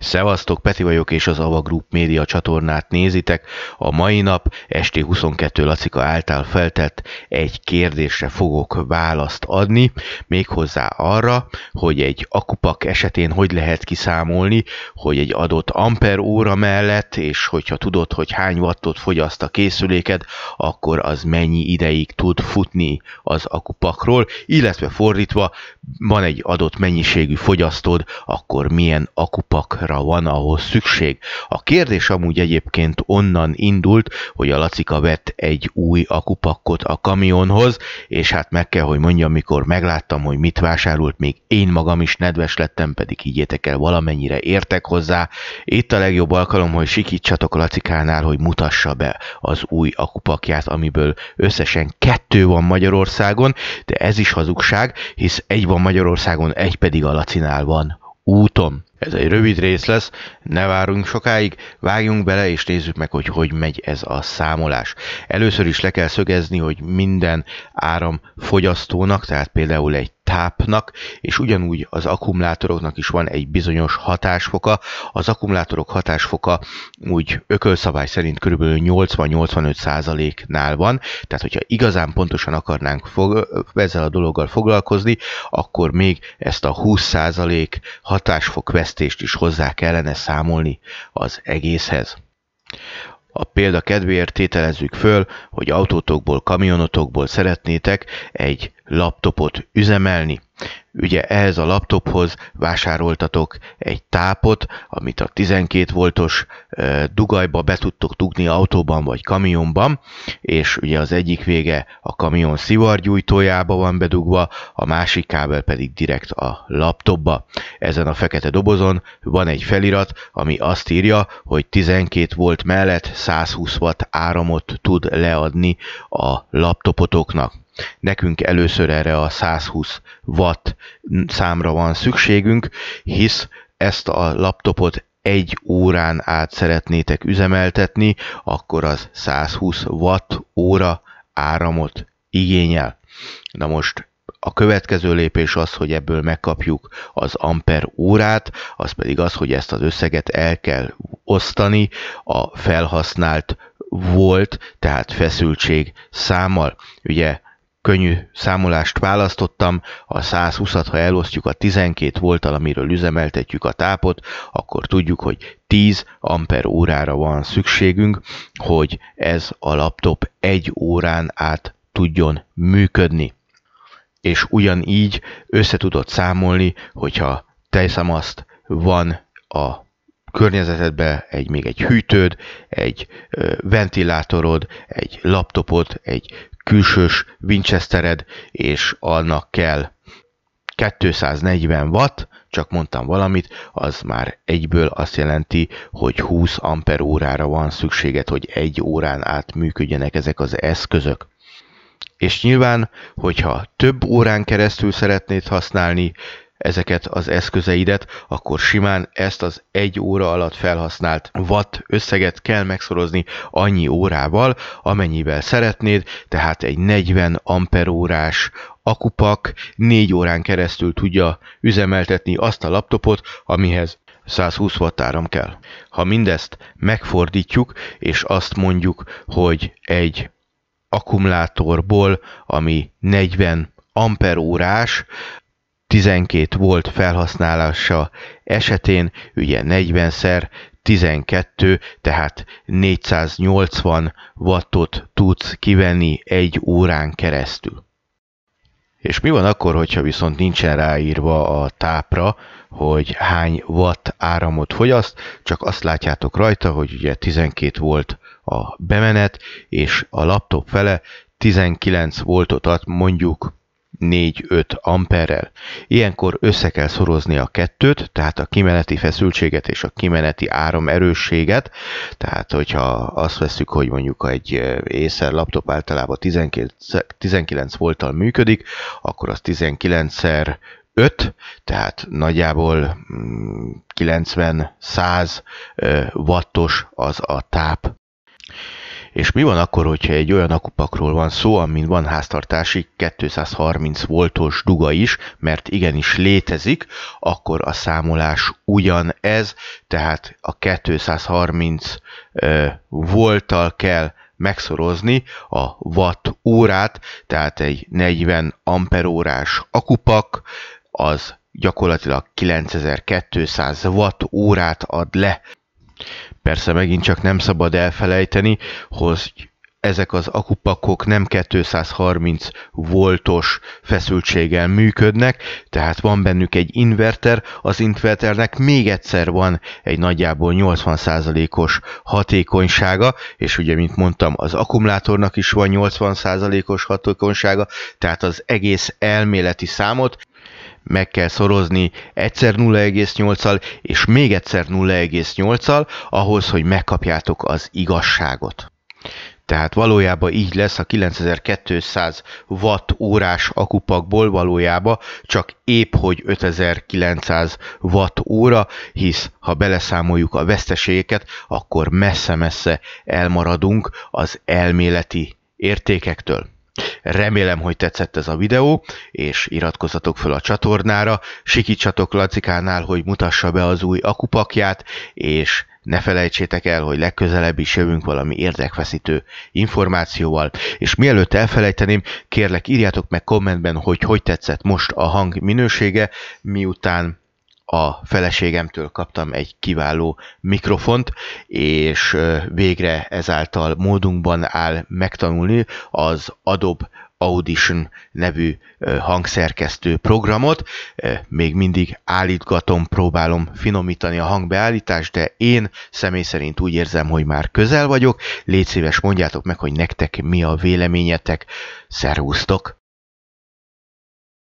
Szevasztok, Peti vagyok és az Ava Group média csatornát nézitek. A mai nap esti 22 Lacika által feltett egy kérdésre fogok választ adni, méghozzá arra, hogy egy akupak esetén hogy lehet kiszámolni, hogy egy adott amper óra mellett, és hogyha tudod, hogy hány wattot fogyaszt a készüléked, akkor az mennyi ideig tud futni az akupakról, illetve fordítva, van egy adott mennyiségű fogyasztód, akkor milyen akupak pontra van, ahhoz szükség. A kérdés amúgy egyébként onnan indult, hogy a Lacika vett egy új akupakkot a kamionhoz, és hát meg kell, hogy mondjam, mikor megláttam, hogy mit vásárolt, még én magam is nedves lettem, pedig higgyétek el, valamennyire értek hozzá. Itt a legjobb alkalom, hogy sikítsatok Lacikánál, hogy mutassa be az új akupakját, amiből összesen kettő van Magyarországon, de ez is hazugság, hisz egy van Magyarországon, egy pedig a Lacinál van úton. Ez egy rövid rész lesz, ne várunk sokáig, vágjunk bele és nézzük meg, hogy hogy megy ez a számolás. Először is le kell szögezni, hogy minden áramfogyasztónak, tehát például egy tápnak, és ugyanúgy az akkumulátoroknak is van egy bizonyos hatásfoka. Az akkumulátorok hatásfoka úgy ökölszabály szerint kb. 80-85%-nál van, tehát hogyha igazán pontosan akarnánk fog, ezzel a dologgal foglalkozni, akkor még ezt a 20% hatásfok vesz fejlesztést is hozzá kellene számolni az egészhez. A példa kedvéért tételezzük föl, hogy autótokból, kamionotokból szeretnétek egy laptopot üzemelni. Ugye ehhez a laptophoz vásároltatok egy tápot, amit a 12 voltos dugajba be tudtok dugni autóban vagy kamionban, és ugye az egyik vége a kamion szivargyújtójába van bedugva, a másik kábel pedig direkt a laptopba. Ezen a fekete dobozon van egy felirat, ami azt írja, hogy 12 volt mellett 120 watt áramot tud leadni a laptopotoknak. Nekünk először erre a 120 watt számra van szükségünk, hisz ezt a laptopot egy órán át szeretnétek üzemeltetni, akkor az 120 watt óra áramot igényel. Na most a következő lépés az, hogy ebből megkapjuk az amper órát, az pedig az, hogy ezt az összeget el kell osztani a felhasznált volt, tehát feszültség számmal. Ugye könnyű számolást választottam, a 120-at, ha elosztjuk a 12 voltal, amiről üzemeltetjük a tápot, akkor tudjuk, hogy 10 amper órára van szükségünk, hogy ez a laptop egy órán át tudjon működni. És ugyanígy összetudott számolni, hogyha teszem azt, van a környezetedbe egy, még egy hűtőd, egy ventilátorod, egy laptopod, egy külsős Winchestered, és annak kell 240 watt, csak mondtam valamit, az már egyből azt jelenti, hogy 20 amper órára van szükséged, hogy egy órán át működjenek ezek az eszközök. És nyilván, hogyha több órán keresztül szeretnéd használni, ezeket az eszközeidet, akkor simán ezt az egy óra alatt felhasznált watt összeget kell megszorozni annyi órával, amennyivel szeretnéd, tehát egy 40 amperórás akupak 4 órán keresztül tudja üzemeltetni azt a laptopot, amihez 120 watt áram kell. Ha mindezt megfordítjuk, és azt mondjuk, hogy egy akkumulátorból, ami 40 amperórás, 12 volt felhasználása esetén, ugye 40-szer 12, tehát 480 wattot tudsz kivenni egy órán keresztül. És mi van akkor, hogyha viszont nincsen ráírva a tápra, hogy hány watt áramot fogyaszt, csak azt látjátok rajta, hogy ugye 12 volt a bemenet, és a laptop fele 19 voltot ad mondjuk 4-5 amperrel. Ilyenkor össze kell szorozni a kettőt, tehát a kimeneti feszültséget és a kimeneti áram erősséget, tehát hogyha azt veszük, hogy mondjuk egy Acer eh, laptop általában 19, 19 volttal működik, akkor az 19-szer 5, tehát nagyjából 90-100 mm, eh, wattos az a táp. És mi van akkor, hogyha egy olyan akupakról van szó, amin van háztartási 230 voltos duga is, mert igenis létezik, akkor a számolás ugyanez, tehát a 230 volttal kell megszorozni a watt órát, tehát egy 40 amperórás akupak, az gyakorlatilag 9200 watt órát ad le persze megint csak nem szabad elfelejteni, hogy ezek az akupakok nem 230 voltos feszültséggel működnek, tehát van bennük egy inverter, az inverternek még egyszer van egy nagyjából 80%-os hatékonysága, és ugye, mint mondtam, az akkumulátornak is van 80%-os hatékonysága, tehát az egész elméleti számot meg kell szorozni egyszer 0,8-al, és még egyszer 0,8-al, ahhoz, hogy megkapjátok az igazságot. Tehát valójában így lesz a 9200 watt órás akupakból valójában csak épp hogy 5900 watt óra, hisz ha beleszámoljuk a veszteségeket, akkor messze-messze elmaradunk az elméleti értékektől. Remélem, hogy tetszett ez a videó, és iratkozzatok fel a csatornára, sikítsatok Lacikánál, hogy mutassa be az új akupakját, és ne felejtsétek el, hogy legközelebb is jövünk valami érdekfeszítő információval. És mielőtt elfelejteném, kérlek írjátok meg kommentben, hogy hogy tetszett most a hang minősége, miután a feleségemtől kaptam egy kiváló mikrofont, és végre ezáltal módunkban áll megtanulni az Adobe Audition nevű hangszerkesztő programot. Még mindig állítgatom, próbálom finomítani a hangbeállítást, de én személy szerint úgy érzem, hogy már közel vagyok. Légy szíves, mondjátok meg, hogy nektek mi a véleményetek. Szervusztok!